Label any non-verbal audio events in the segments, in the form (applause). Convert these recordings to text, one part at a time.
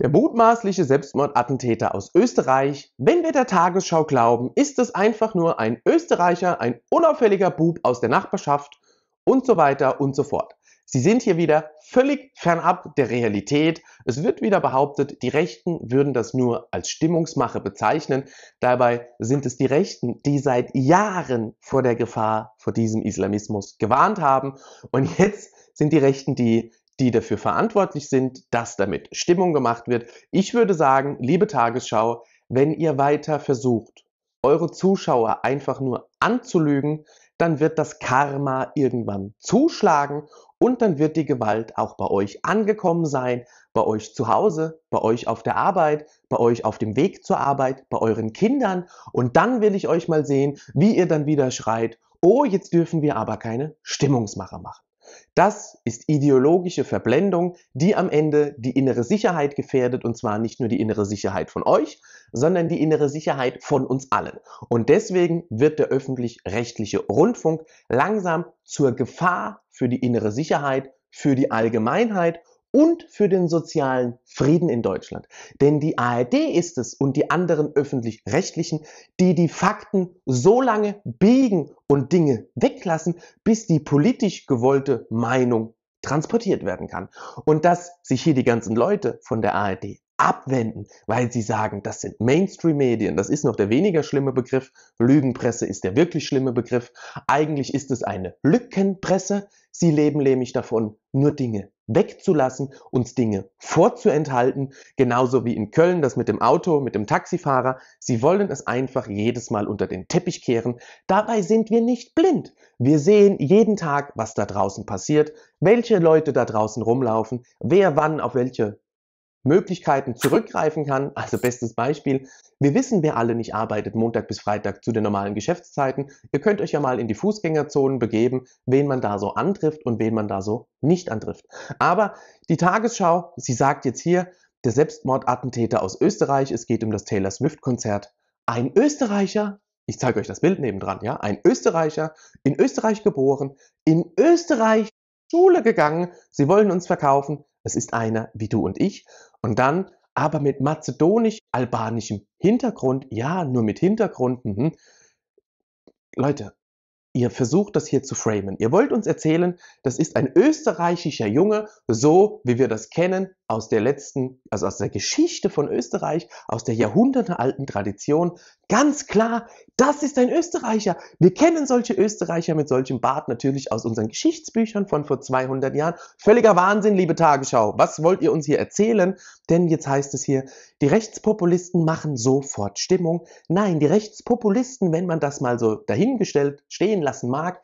Der mutmaßliche Selbstmordattentäter aus Österreich. Wenn wir der Tagesschau glauben, ist es einfach nur ein Österreicher, ein unauffälliger Bub aus der Nachbarschaft und so weiter und so fort. Sie sind hier wieder völlig fernab der Realität. Es wird wieder behauptet, die Rechten würden das nur als Stimmungsmache bezeichnen. Dabei sind es die Rechten, die seit Jahren vor der Gefahr vor diesem Islamismus gewarnt haben. Und jetzt sind die Rechten die, die dafür verantwortlich sind, dass damit Stimmung gemacht wird. Ich würde sagen, liebe Tagesschau, wenn ihr weiter versucht, eure Zuschauer einfach nur anzulügen, dann wird das Karma irgendwann zuschlagen und dann wird die Gewalt auch bei euch angekommen sein, bei euch zu Hause, bei euch auf der Arbeit, bei euch auf dem Weg zur Arbeit, bei euren Kindern und dann will ich euch mal sehen, wie ihr dann wieder schreit, oh, jetzt dürfen wir aber keine Stimmungsmacher machen. Das ist ideologische Verblendung, die am Ende die innere Sicherheit gefährdet, und zwar nicht nur die innere Sicherheit von euch, sondern die innere Sicherheit von uns allen. Und deswegen wird der öffentlich-rechtliche Rundfunk langsam zur Gefahr für die innere Sicherheit, für die Allgemeinheit und für den sozialen Frieden in Deutschland. Denn die ARD ist es und die anderen öffentlich-rechtlichen, die die Fakten so lange biegen und Dinge weglassen, bis die politisch gewollte Meinung transportiert werden kann. Und dass sich hier die ganzen Leute von der ARD abwenden, weil sie sagen, das sind Mainstream-Medien, das ist noch der weniger schlimme Begriff, Lügenpresse ist der wirklich schlimme Begriff, eigentlich ist es eine Lückenpresse, sie leben nämlich davon, nur Dinge wegzulassen, uns Dinge vorzuenthalten, genauso wie in Köln das mit dem Auto, mit dem Taxifahrer. Sie wollen es einfach jedes Mal unter den Teppich kehren. Dabei sind wir nicht blind. Wir sehen jeden Tag, was da draußen passiert, welche Leute da draußen rumlaufen, wer wann auf welche Möglichkeiten zurückgreifen kann. Also bestes Beispiel. Wir wissen, wer alle nicht arbeitet Montag bis Freitag zu den normalen Geschäftszeiten. Ihr könnt euch ja mal in die Fußgängerzonen begeben, wen man da so antrifft und wen man da so nicht antrifft. Aber die Tagesschau, sie sagt jetzt hier, der Selbstmordattentäter aus Österreich, es geht um das Taylor Swift-Konzert. Ein Österreicher, ich zeige euch das Bild nebendran, ja, ein Österreicher, in Österreich geboren, in Österreich Schule gegangen, sie wollen uns verkaufen, es ist einer wie du und ich. Und dann aber mit mazedonisch-albanischem Hintergrund, ja, nur mit Hintergrund. Mhm. Leute, ihr versucht das hier zu framen. Ihr wollt uns erzählen, das ist ein österreichischer Junge, so wie wir das kennen, aus der letzten, also aus der Geschichte von Österreich, aus der jahrhundertealten Tradition, ganz klar, das ist ein Österreicher. Wir kennen solche Österreicher mit solchem Bart natürlich aus unseren Geschichtsbüchern von vor 200 Jahren. Völliger Wahnsinn, liebe Tagesschau. Was wollt ihr uns hier erzählen? Denn jetzt heißt es hier, die Rechtspopulisten machen sofort Stimmung. Nein, die Rechtspopulisten, wenn man das mal so dahingestellt stehen lassen mag,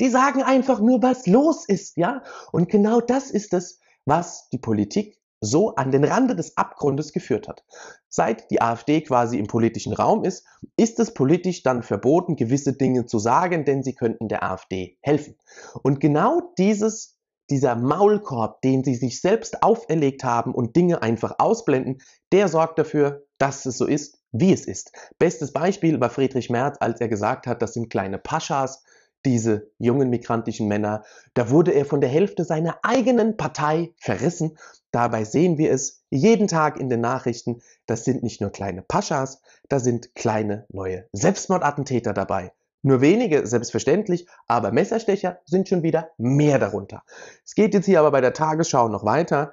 die sagen einfach nur, was los ist, ja? Und genau das ist es, was die Politik so an den Rande des Abgrundes geführt hat. Seit die AfD quasi im politischen Raum ist, ist es politisch dann verboten, gewisse Dinge zu sagen, denn sie könnten der AfD helfen. Und genau dieses dieser Maulkorb, den sie sich selbst auferlegt haben und Dinge einfach ausblenden, der sorgt dafür, dass es so ist, wie es ist. Bestes Beispiel war Friedrich Merz, als er gesagt hat, das sind kleine Paschas, diese jungen migrantischen Männer. Da wurde er von der Hälfte seiner eigenen Partei verrissen. Dabei sehen wir es jeden Tag in den Nachrichten. Das sind nicht nur kleine Paschas, da sind kleine neue Selbstmordattentäter dabei. Nur wenige, selbstverständlich, aber Messerstecher sind schon wieder mehr darunter. Es geht jetzt hier aber bei der Tagesschau noch weiter.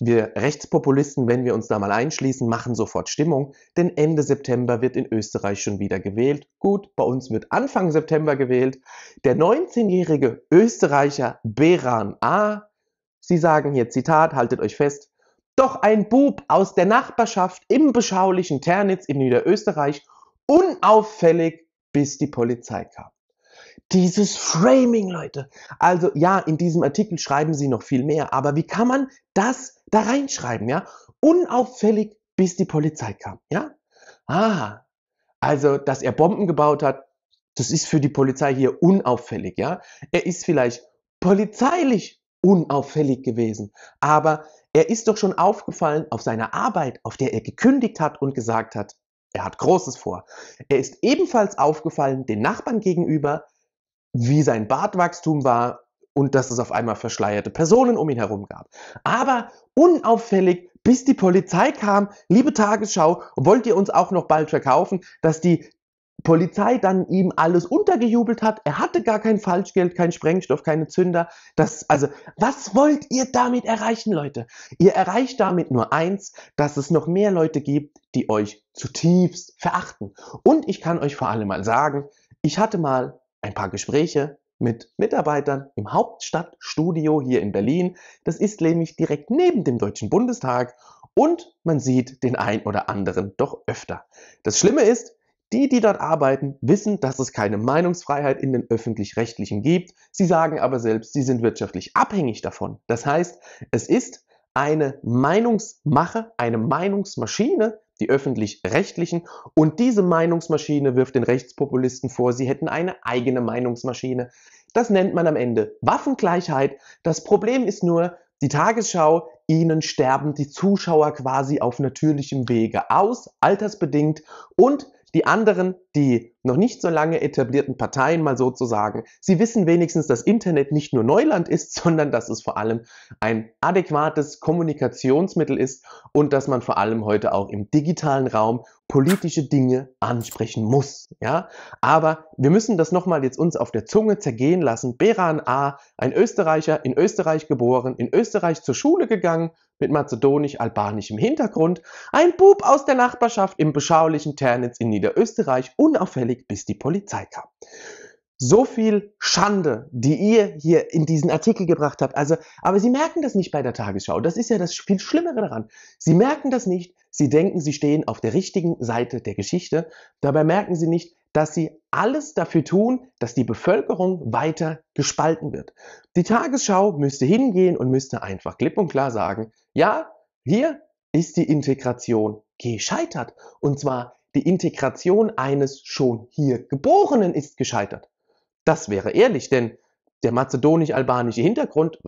Wir Rechtspopulisten, wenn wir uns da mal einschließen, machen sofort Stimmung, denn Ende September wird in Österreich schon wieder gewählt. Gut, bei uns wird Anfang September gewählt. Der 19-jährige Österreicher Beran A. Sie sagen hier Zitat, haltet euch fest. Doch ein Bub aus der Nachbarschaft im beschaulichen Ternitz in Niederösterreich unauffällig, bis die Polizei kam. Dieses Framing, Leute. Also ja, in diesem Artikel schreiben sie noch viel mehr, aber wie kann man das da reinschreiben, ja? Unauffällig, bis die Polizei kam, ja? Aha, also, dass er Bomben gebaut hat, das ist für die Polizei hier unauffällig, ja? Er ist vielleicht polizeilich unauffällig gewesen, aber er ist doch schon aufgefallen auf seiner Arbeit, auf der er gekündigt hat und gesagt hat, er hat Großes vor. Er ist ebenfalls aufgefallen den Nachbarn gegenüber, wie sein Bartwachstum war und dass es auf einmal verschleierte Personen um ihn herum gab. Aber unauffällig, bis die Polizei kam, liebe Tagesschau, wollt ihr uns auch noch bald verkaufen, dass die Polizei dann ihm alles untergejubelt hat. Er hatte gar kein Falschgeld, kein Sprengstoff, keine Zünder. Das, also, was wollt ihr damit erreichen, Leute? Ihr erreicht damit nur eins, dass es noch mehr Leute gibt, die euch zutiefst verachten. Und ich kann euch vor allem mal sagen, ich hatte mal ein paar Gespräche mit Mitarbeitern im Hauptstadtstudio hier in Berlin. Das ist nämlich direkt neben dem Deutschen Bundestag und man sieht den ein oder anderen doch öfter. Das Schlimme ist, die, die dort arbeiten, wissen, dass es keine Meinungsfreiheit in den öffentlich-rechtlichen gibt. Sie sagen aber selbst, sie sind wirtschaftlich abhängig davon. Das heißt, es ist eine Meinungsmache, eine Meinungsmaschine, die öffentlich-rechtlichen. Und diese Meinungsmaschine wirft den Rechtspopulisten vor, sie hätten eine eigene Meinungsmaschine. Das nennt man am Ende Waffengleichheit. Das Problem ist nur, die Tagesschau, ihnen sterben die Zuschauer quasi auf natürlichem Wege aus, altersbedingt. Und die anderen die noch nicht so lange etablierten Parteien mal sozusagen, sie wissen wenigstens, dass Internet nicht nur Neuland ist, (laughs) sondern dass es vor allem ein adäquates Kommunikationsmittel ist und dass man vor allem heute auch im digitalen Raum politische Dinge ansprechen muss. Ja, aber wir müssen das nochmal jetzt uns auf der Zunge zergehen lassen. Beran A., ein Österreicher, in Österreich geboren, in Österreich zur Schule gegangen, mit mazedonisch-albanischem Hintergrund, ein Bub aus der Nachbarschaft im beschaulichen Ternitz in Niederösterreich unauffällig, bis die Polizei kam. So viel Schande, die ihr hier in diesen Artikel gebracht habt. Also, aber Sie merken das nicht bei der Tagesschau. Das ist ja das viel Schlimmere daran. Sie merken das nicht. Sie denken, Sie stehen auf der richtigen Seite der Geschichte. Dabei merken Sie nicht, dass Sie alles dafür tun, dass die Bevölkerung weiter gespalten wird. Die Tagesschau müsste hingehen und müsste einfach klipp und klar sagen, ja, hier ist die Integration gescheitert. Und zwar die Integration eines schon hier Geborenen ist gescheitert. Das wäre ehrlich, denn der mazedonisch-albanische Hintergrund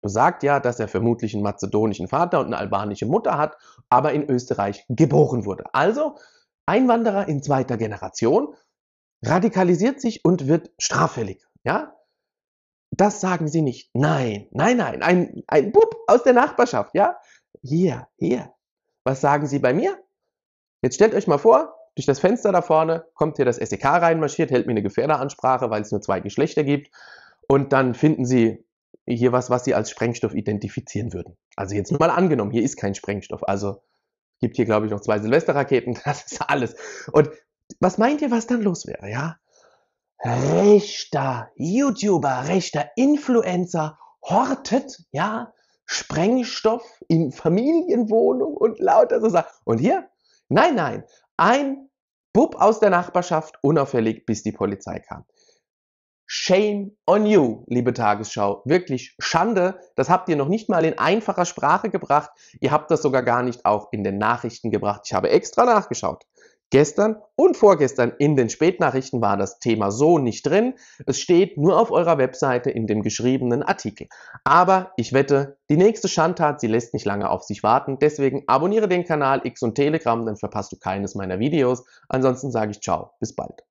besagt ja, dass er vermutlich einen mazedonischen Vater und eine albanische Mutter hat, aber in Österreich geboren wurde. Also Einwanderer in zweiter Generation radikalisiert sich und wird straffällig. Ja? Das sagen sie nicht. Nein, nein, nein. Ein, ein Bub aus der Nachbarschaft, ja? Hier, hier. Was sagen sie bei mir? Jetzt stellt euch mal vor, durch das Fenster da vorne kommt hier das SEK reinmarschiert, hält mir eine Gefährderansprache, weil es nur zwei Geschlechter gibt. Und dann finden sie hier was, was sie als Sprengstoff identifizieren würden. Also jetzt nur mal angenommen, hier ist kein Sprengstoff. Also gibt hier, glaube ich, noch zwei Silvesterraketen, (laughs) das ist alles. Und was meint ihr, was dann los wäre, ja? Rechter YouTuber, rechter Influencer hortet, ja, Sprengstoff in Familienwohnung und lauter so Sachen. Und hier, Nein, nein, ein Bub aus der Nachbarschaft unauffällig, bis die Polizei kam. Shame on you, liebe Tagesschau. Wirklich Schande. Das habt ihr noch nicht mal in einfacher Sprache gebracht. Ihr habt das sogar gar nicht auch in den Nachrichten gebracht. Ich habe extra nachgeschaut. Gestern und vorgestern in den Spätnachrichten war das Thema so nicht drin. Es steht nur auf eurer Webseite in dem geschriebenen Artikel. Aber ich wette, die nächste Schandtat, sie lässt nicht lange auf sich warten. Deswegen abonniere den Kanal X und Telegram, dann verpasst du keines meiner Videos. Ansonsten sage ich ciao, bis bald.